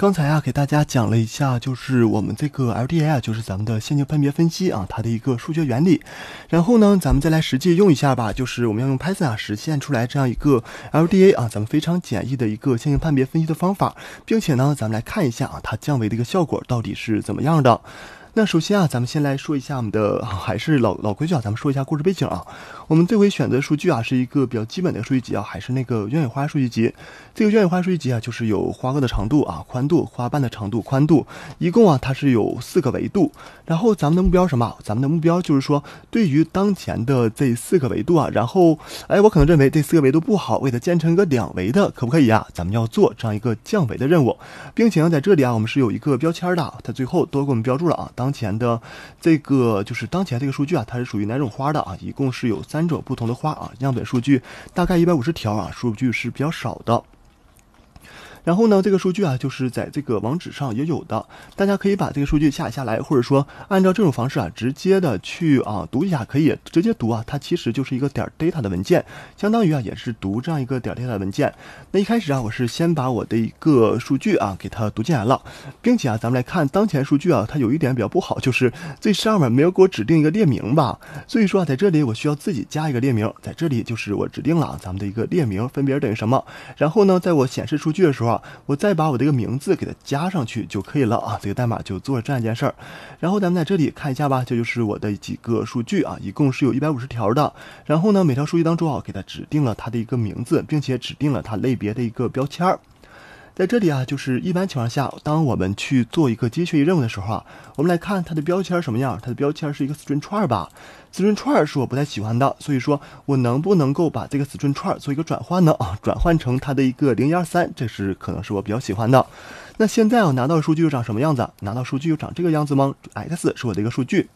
刚才啊，给大家讲了一下，就是我们这个 LDA 啊，就是咱们的线性判别分析啊，它的一个数学原理。然后呢，咱们再来实际用一下吧，就是我们要用 Python 啊，实现出来这样一个 LDA 啊，咱们非常简易的一个线性判别分析的方法，并且呢，咱们来看一下啊，它降维的一个效果到底是怎么样的。那首先啊，咱们先来说一下我们的，还是老老规矩啊，咱们说一下故事背景啊。我们这回选择数据啊，是一个比较基本的数据集啊，还是那个鸢尾花数据集。这个鸢尾花数据集啊，就是有花萼的长度啊、宽度，花瓣的长度、宽度，一共啊它是有四个维度。然后咱们的目标什么？咱们的目标就是说，对于当前的这四个维度啊，然后哎，我可能认为这四个维度不好，为它建成一个两维的，可不可以啊？咱们要做这样一个降维的任务，并且呢，在这里啊，我们是有一个标签的，它最后都给我们标注了啊。当前的这个就是当前这个数据啊，它是属于哪种花的啊？一共是有三种不同的花啊，样本数据大概一百五十条啊，数据是比较少的。然后呢，这个数据啊，就是在这个网址上也有的，大家可以把这个数据下下来，或者说按照这种方式啊，直接的去啊读一下，可以直接读啊，它其实就是一个点儿 data 的文件，相当于啊也是读这样一个点儿 data 文件。那一开始啊，我是先把我的一个数据啊给它读进来了，并且啊，咱们来看当前数据啊，它有一点比较不好，就是最上面没有给我指定一个列名吧，所以说啊，在这里我需要自己加一个列名，在这里就是我指定了咱们的一个列名分别等于什么，然后呢，在我显示数据的时候。啊，我再把我的一个名字给它加上去就可以了啊，这个代码就做了这样一件事儿。然后咱们在这里看一下吧，这就是我的几个数据啊，一共是有一百五十条的。然后呢，每条数据当中啊，给它指定了它的一个名字，并且指定了它类别的一个标签儿。在这里啊，就是一般情况下，当我们去做一个机器学习任务的时候啊，我们来看它的标签什么样。它的标签是一个 string 串吧，s t r i n g 串是我不太喜欢的，所以说我能不能够把这个 string 串做一个转换呢？啊，转换成它的一个零一二三，这是可能是我比较喜欢的。那现在我拿到数据又长什么样子？拿到数据又长这个样子吗？X 是我的一个数据。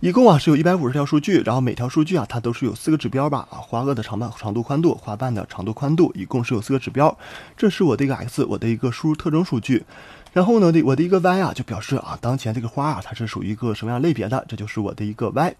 一共啊是有一百五十条数据，然后每条数据啊它都是有四个指标吧，啊花萼的长半长度宽度，花瓣的长度宽度，一共是有四个指标。这是我的一个 x，我的一个输入特征数据。然后呢，我的一个 y 啊就表示啊当前这个花啊它是属于一个什么样类别的，这就是我的一个 y。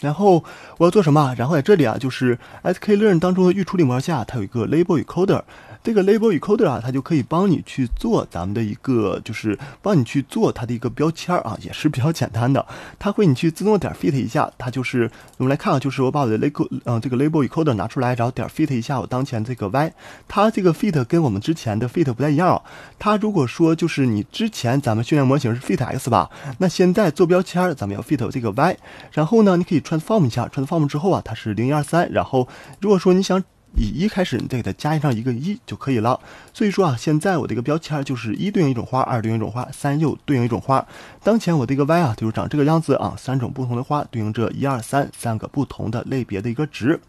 然后我要做什么？然后在这里啊就是 sklearn 当中的预处理模下，它有一个 label 与 coder。这个 label n coder 啊，它就可以帮你去做咱们的一个，就是帮你去做它的一个标签啊，也是比较简单的。它会你去自动点 fit 一下，它就是我们来看啊，就是我把我的 label，嗯，这个 label n coder 拿出来，然后点 fit 一下我当前这个 y。它这个 fit 跟我们之前的 fit 不太一样啊。它如果说就是你之前咱们训练模型是 fit x 吧，那现在做标签咱们要 fit 这个 y。然后呢，你可以 t r a n s form 一下，t r a n s form 之后啊，它是零一二三。然后如果说你想以一开始，你再给它加上一个一就可以了。所以说啊，现在我的一个标签就是一对应一种花，二对应一种花，三又对应一种花。当前我的一个 y 啊，就是长这个样子啊，三种不同的花对应着一、二、三三个不同的类别的一个值。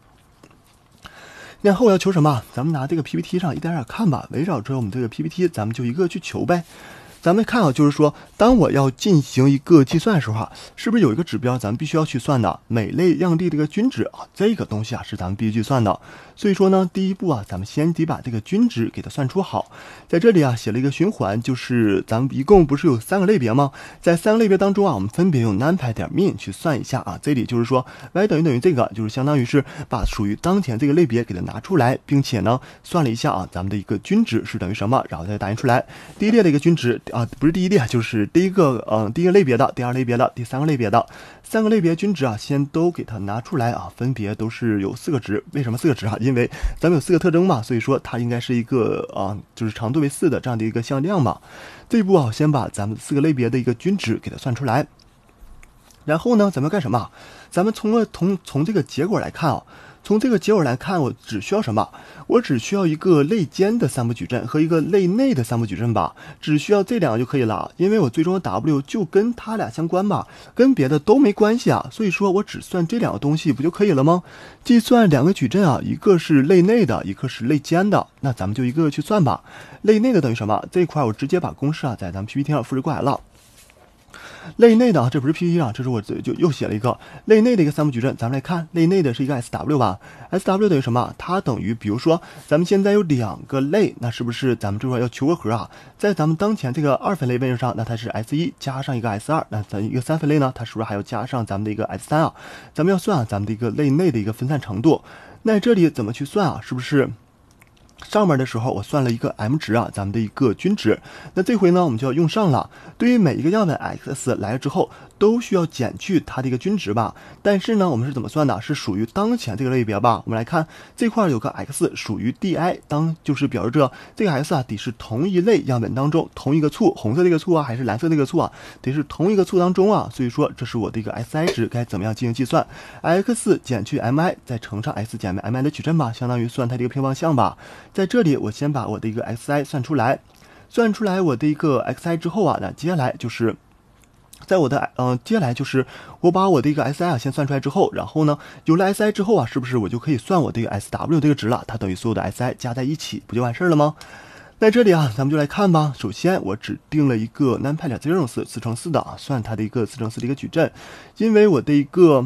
然后我要求什么？咱们拿这个 P P T 上一点点看吧。围绕着我们这个 P P T，咱们就一个去求呗。咱们看啊，就是说，当我要进行一个计算的时候啊，是不是有一个指标咱们必须要去算的？每类样地的一个均值啊，这个东西啊是咱们必须去算的。所以说呢，第一步啊，咱们先得把这个均值给它算出好。在这里啊，写了一个循环，就是咱们一共不是有三个类别吗？在三个类别当中啊，我们分别用 numpy 点 mean 去算一下啊。这里就是说 y 等于等于这个，就是相当于是把属于当前这个类别给它拿出来，并且呢，算了一下啊，咱们的一个均值是等于什么，然后再打印出来第一列的一个均值。啊，不是第一列啊，就是第一个，嗯，第一个类别的，第二类别的，第三个类别的，三个类别均值啊，先都给它拿出来啊，分别都是有四个值，为什么四个值啊？因为咱们有四个特征嘛，所以说它应该是一个啊，就是长度为四的这样的一个向量嘛。这一步啊，先把咱们四个类别的一个均值给它算出来，然后呢，咱们干什么？咱们从个从从这个结果来看啊。从这个结果来看，我只需要什么？我只需要一个类间的三步矩阵和一个类内的三步矩阵吧，只需要这两个就可以了因为我最终的 W 就跟它俩相关吧，跟别的都没关系啊，所以说我只算这两个东西不就可以了吗？计算两个矩阵啊，一个是类内的，一个是类间的，那咱们就一个个去算吧。类内的等于什么？这块我直接把公式啊在咱们 PPT 上复制过来了。类内的啊，这不是 PPT 啊，这是我就又写了一个类内的一个三步矩阵。咱们来看，类内的是一个 S W 吧？S W 等于什么？它等于，比如说，咱们现在有两个类，那是不是咱们这块要求个和啊？在咱们当前这个二分类变量上，那它是 S 一加上一个 S 二，那咱一个三分类呢，它是不是还要加上咱们的一个 S 三啊？咱们要算啊，咱们的一个类内的一个分散程度，那这里怎么去算啊？是不是？上面的时候我算了一个 M 值啊，咱们的一个均值。那这回呢，我们就要用上了。对于每一个样本 x 来了之后。都需要减去它的一个均值吧，但是呢，我们是怎么算的？是属于当前这个类别吧？我们来看这块有个 x，属于 di，当就是表示这这个 x 啊得是同一类样本当中同一个簇，红色这个簇啊还是蓝色这个簇啊，得是同一个簇当中啊，所以说这是我的一个 xi 值，该怎么样进行计算？x 减去 mi 再乘上 x 减 mi 的矩阵吧，相当于算它的一个平方项吧。在这里我先把我的一个 xi 算出来，算出来我的一个 xi 之后啊，那接下来就是。在我的嗯，接下来就是我把我的一个 S I 啊先算出来之后，然后呢，有了 S I 之后啊，是不是我就可以算我的一个 S W 这个值了？它等于所有的 S I 加在一起，不就完事儿了吗？在这里啊，咱们就来看吧。首先，我指定了一个 numpy 两阶这种四四乘四的啊，算它的一个四乘四的一个矩阵，因为我的一个。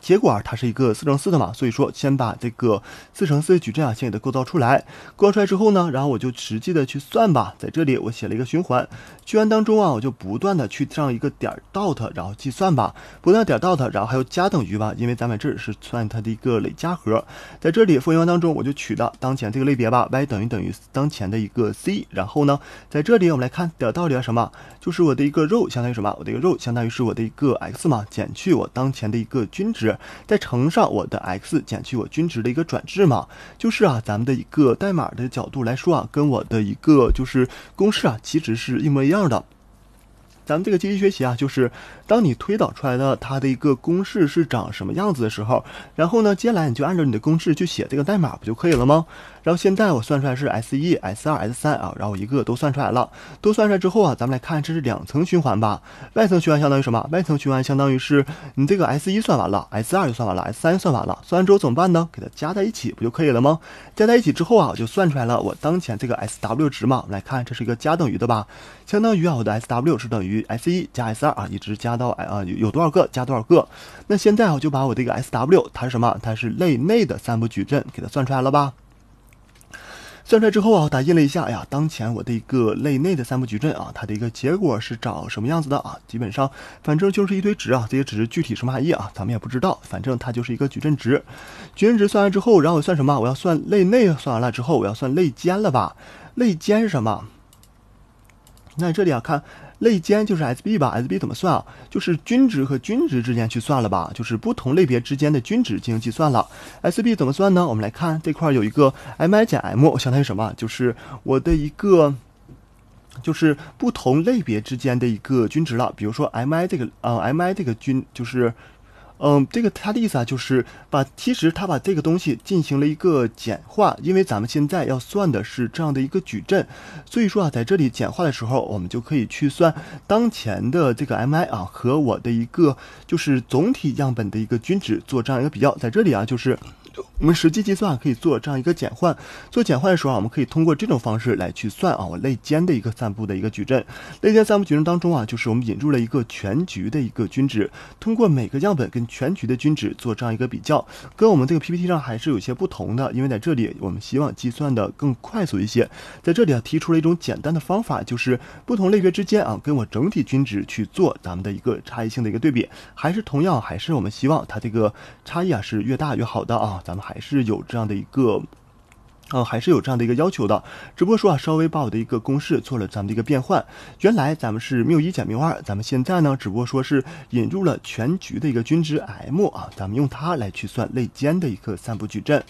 结果它是一个四乘四的嘛，所以说先把这个四乘四矩阵啊先给它构造出来，构造出来之后呢，然后我就实际的去算吧。在这里我写了一个循环，循环当中啊，我就不断的去上一个点 dot，然后计算吧，不断点 dot，然后还有加等于吧，因为咱们这是算它的一个累加和。在这里复 o 循环当中，我就取了当前这个类别吧，y 等于等于当前的一个 c，然后呢，在这里我们来看点到底是什么，就是我的一个肉相当于什么，我的一个肉相当于是我的一个 x 嘛，减去我当前的一个均值。再乘上我的 x 减去我均值的一个转置嘛，就是啊，咱们的一个代码的角度来说啊，跟我的一个就是公式啊，其实是一模一样的。咱们这个机器学习啊，就是当你推导出来的它的一个公式是长什么样子的时候，然后呢，接下来你就按照你的公式去写这个代码不就可以了吗？然后现在我算出来是 S 一、S 二、S 三啊，然后一个都算出来了。都算出来之后啊，咱们来看这是两层循环吧。外层循环相当于什么？外层循环相当于是你这个 S 一算完了，S 二就算完了，S 三算完了。算完之后怎么办呢？给它加在一起不就可以了吗？加在一起之后啊，我就算出来了。我当前这个 S W 值嘛，来看这是一个加等于的吧。相当于啊，我的 S W 是等于 S 一加 S 二啊，一直加到哎啊有多少个加多少个。那现在我就把我这个 S W 它是什么？它是类内的三步矩阵，给它算出来了吧？算出来之后啊，打印了一下，哎呀，当前我的一个类内的三步矩阵啊，它的一个结果是长什么样子的啊？基本上，反正就是一堆值啊，这些值具体什么含义啊，咱们也不知道，反正它就是一个矩阵值。矩阵值算完之后，然后我算什么？我要算类内，算完了之后，我要算类间了吧？类间是什么？那这里啊，看。类间就是 S B 吧，S B 怎么算啊？就是均值和均值之间去算了吧？就是不同类别之间的均值进行计算了。S B 怎么算呢？我们来看这块有一个 M I 减 M，相当于什么？就是我的一个，就是不同类别之间的一个均值了。比如说 M I 这个，呃，M I 这个均就是。嗯，这个他的意思啊，就是把其实他把这个东西进行了一个简化，因为咱们现在要算的是这样的一个矩阵，所以说啊，在这里简化的时候，我们就可以去算当前的这个 mi 啊和我的一个就是总体样本的一个均值做这样一个比较，在这里啊就是。我们实际计算可以做这样一个简换，做简换的时候啊，我们可以通过这种方式来去算啊。我类间的一个散布的一个矩阵，类间散布矩阵当中啊，就是我们引入了一个全局的一个均值，通过每个样本跟全局的均值做这样一个比较，跟我们这个 PPT 上还是有些不同的，因为在这里我们希望计算的更快速一些。在这里啊，提出了一种简单的方法，就是不同类别之间啊，跟我整体均值去做咱们的一个差异性的一个对比，还是同样还是我们希望它这个差异啊是越大越好的啊。咱们还是有这样的一个，嗯，还是有这样的一个要求的。只不过说啊，稍微把我的一个公式做了咱们的一个变换。原来咱们是谬一减谬二，咱们现在呢，只不过说是引入了全局的一个均值 m 啊，咱们用它来去算类间的一个散布矩阵。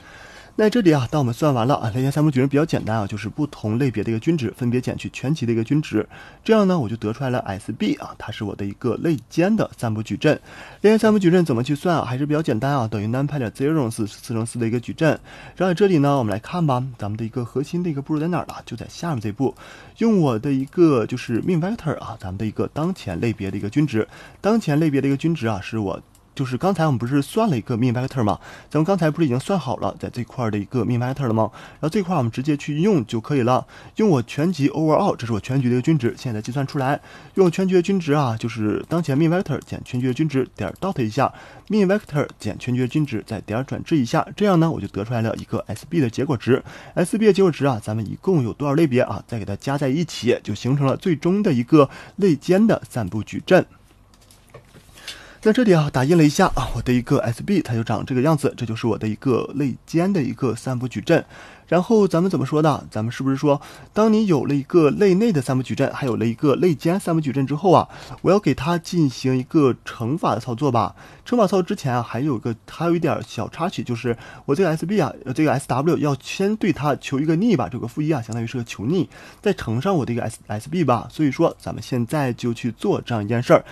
那这里啊，当我们算完了啊，类间三部矩阵比较简单啊，就是不同类别的一个均值分别减去全集的一个均值，这样呢我就得出来了 Sb 啊，它是我的一个类间的三部矩阵。类间三部矩阵怎么去算啊？还是比较简单啊，等于 n 派的 zeros 是四乘四的一个矩阵。然后这里呢，我们来看吧，咱们的一个核心的一个步骤在哪儿呢？就在下面这一步，用我的一个就是 mean vector 啊，咱们的一个当前类别的一个均值，当前类别的一个均值啊，是我。就是刚才我们不是算了一个 mean vector 嘛，咱们刚才不是已经算好了在这块儿的一个 mean vector 了吗？然后这块儿我们直接去用就可以了。用我全集 overall，这是我全局的一个均值，现在计算出来。用全局的均值啊，就是当前 mean vector 减全局的均值点 dot 一下，mean vector 减全局的均值再点转置一下，这样呢我就得出来了一个 sb 的结果值。sb 的结果值啊，咱们一共有多少类别啊？再给它加在一起，就形成了最终的一个类间的散布矩阵。在这里啊，打印了一下啊，我的一个 S B 它就长这个样子，这就是我的一个类间的一个三步矩阵。然后咱们怎么说呢？咱们是不是说，当你有了一个类内的三步矩阵，还有了一个类间三步矩阵之后啊，我要给它进行一个乘法的操作吧？乘法操作之前啊，还有个还有一点小插曲，就是我这个 S B 啊，这个 S W 要先对它求一个逆吧，这个负一啊，相当于是个求逆，再乘上我的一个 S S B 吧。所以说，咱们现在就去做这样一件事儿。